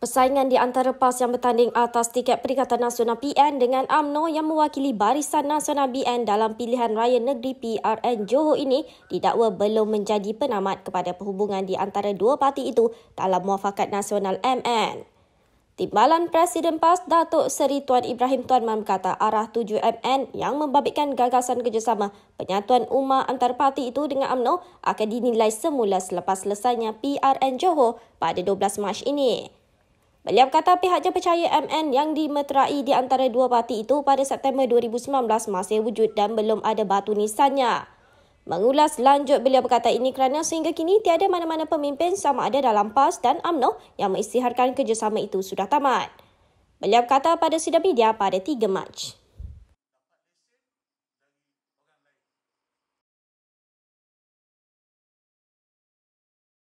Persaingan di antara PAS yang bertanding atas tiket Perikatan Nasional PN dengan AMNO yang mewakili Barisan Nasional BN dalam pilihan raya negeri PRN Johor ini didakwa belum menjadi penamat kepada perhubungan di antara dua parti itu dalam muafakat nasional MN. Timbalan Presiden PAS Datuk Seri Tuan Ibrahim Tuan Mam kata arah 7MN yang membabitkan gagasan kerjasama penyatuan umat antar parti itu dengan AMNO akan dinilai semula selepas selesainya PRN Johor pada 12 Mac ini. Beliau kata pihaknya percaya MN yang dimeterai di antara dua parti itu pada September 2019 masih wujud dan belum ada batu nisannya. Mengulas lanjut beliau berkata ini kerana sehingga kini tiada mana-mana pemimpin sama ada dalam PAS dan AMNO yang mengisytiharkan kerjasama itu sudah tamat. Beliau kata pada sidang media pada 3 Mac.